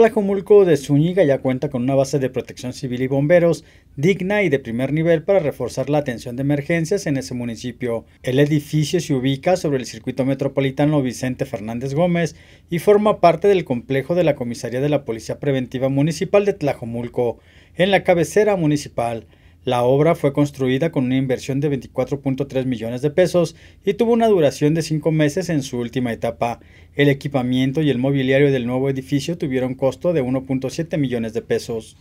Tlajomulco de Zúñiga ya cuenta con una base de protección civil y bomberos digna y de primer nivel para reforzar la atención de emergencias en ese municipio. El edificio se ubica sobre el circuito metropolitano Vicente Fernández Gómez y forma parte del complejo de la Comisaría de la Policía Preventiva Municipal de Tlajomulco, en la cabecera municipal. La obra fue construida con una inversión de 24.3 millones de pesos y tuvo una duración de cinco meses en su última etapa. El equipamiento y el mobiliario del nuevo edificio tuvieron costo de 1.7 millones de pesos.